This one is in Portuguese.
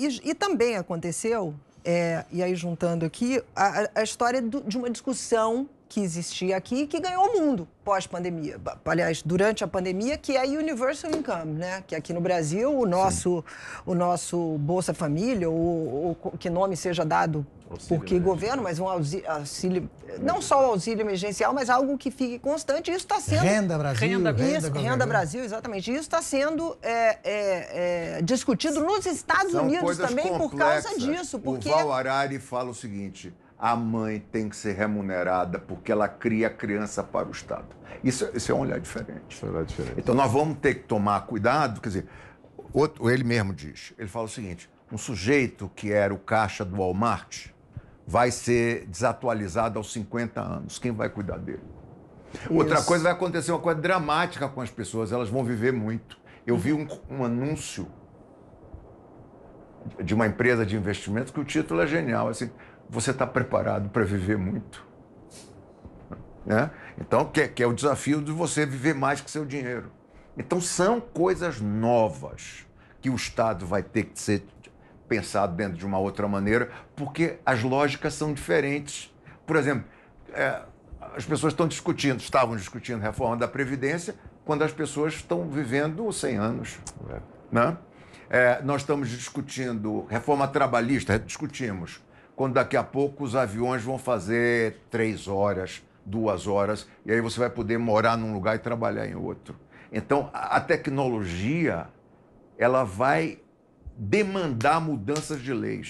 E, e também aconteceu, é, e aí juntando aqui, a, a história do, de uma discussão que existia aqui e que ganhou o mundo pós-pandemia. Aliás, durante a pandemia, que é Universal Income, né? Que aqui no Brasil, o nosso, o nosso Bolsa Família, ou, ou que nome seja dado auxílio por que governo, mas um auxílio, auxílio, não só o auxílio emergencial, mas algo que fique constante. Isso está sendo... Renda Brasil. Renda, isso, renda, renda Brasil, exatamente. Isso está sendo é, é, é, discutido nos Estados São Unidos também complexas. por causa disso. Porque... O Val Arari fala o seguinte a mãe tem que ser remunerada porque ela cria a criança para o Estado. Isso, isso é um olhar diferente. É um olhar diferente. Então nós vamos ter que tomar cuidado, quer dizer, outro, ele mesmo diz, ele fala o seguinte, um sujeito que era o caixa do Walmart vai ser desatualizado aos 50 anos. Quem vai cuidar dele? Isso. Outra coisa vai acontecer uma coisa dramática com as pessoas, elas vão viver muito. Eu vi um, um anúncio de uma empresa de investimentos que o título é genial, assim, você está preparado para viver muito. Né? Então, que, é, que é o desafio de você viver mais que seu dinheiro. Então, são coisas novas que o Estado vai ter que ser pensado dentro de uma outra maneira, porque as lógicas são diferentes. Por exemplo, é, as pessoas estão discutindo, estavam discutindo reforma da Previdência, quando as pessoas estão vivendo 100 anos. É. Né? É, nós estamos discutindo reforma trabalhista, discutimos quando daqui a pouco os aviões vão fazer três horas, duas horas, e aí você vai poder morar num lugar e trabalhar em outro. Então, a tecnologia, ela vai demandar mudanças de leis.